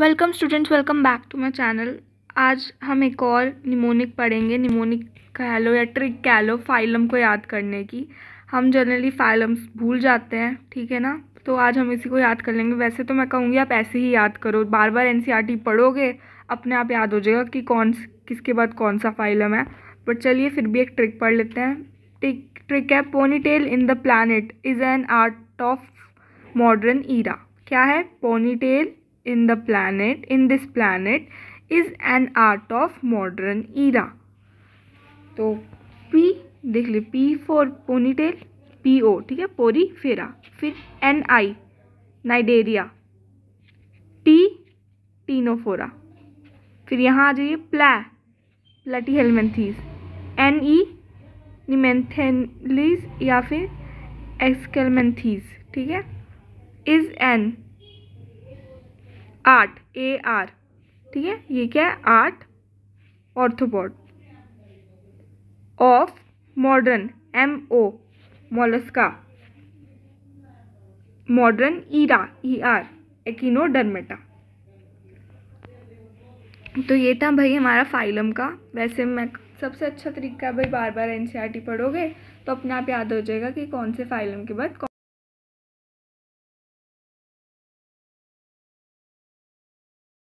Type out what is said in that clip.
welcome students welcome back to my channel आज हम एक और निमोनिक पढ़ेंगे निमोनिक कह लो या ट्रिक कह लो फाइलम को याद करने की हम जनरली फाइलम्स भूल जाते हैं ठीक है ना तो आज हम इसी को याद कर लेंगे वैसे तो मैं कहूँगी आप ऐसे ही याद करो बार बार एन पढ़ोगे अपने आप याद हो जाएगा कि कौन किसके बाद कौन सा फाइलम है बट चलिए फिर भी एक ट्रिक पढ़ लेते हैं ट्रिक ट्रिक है pony tail in the planet is an art of modern era क्या है pony tail in the planet in this planet is an art of modern era तो P देख ले P for ponytail P O ठीक है पोरी फेरा फिर N I Cnidaria T Ctenophora फिर यहाँ आ जाइए प्ला प्लाटी हेलमेंथीज एन ई निमेंथेलिस या फिर एक्सकेलमेंथीज ठीक है is an art A R ठीक है ये क्या है art arthropod of modern M O Mollusca modern era E R डरमेटा तो ये था भाई हमारा फाइलम का वैसे मैं सबसे अच्छा तरीका भाई बार बार एनसीईआरटी e पढ़ोगे तो अपने आप याद हो जाएगा कि कौन से फाइलम के बाद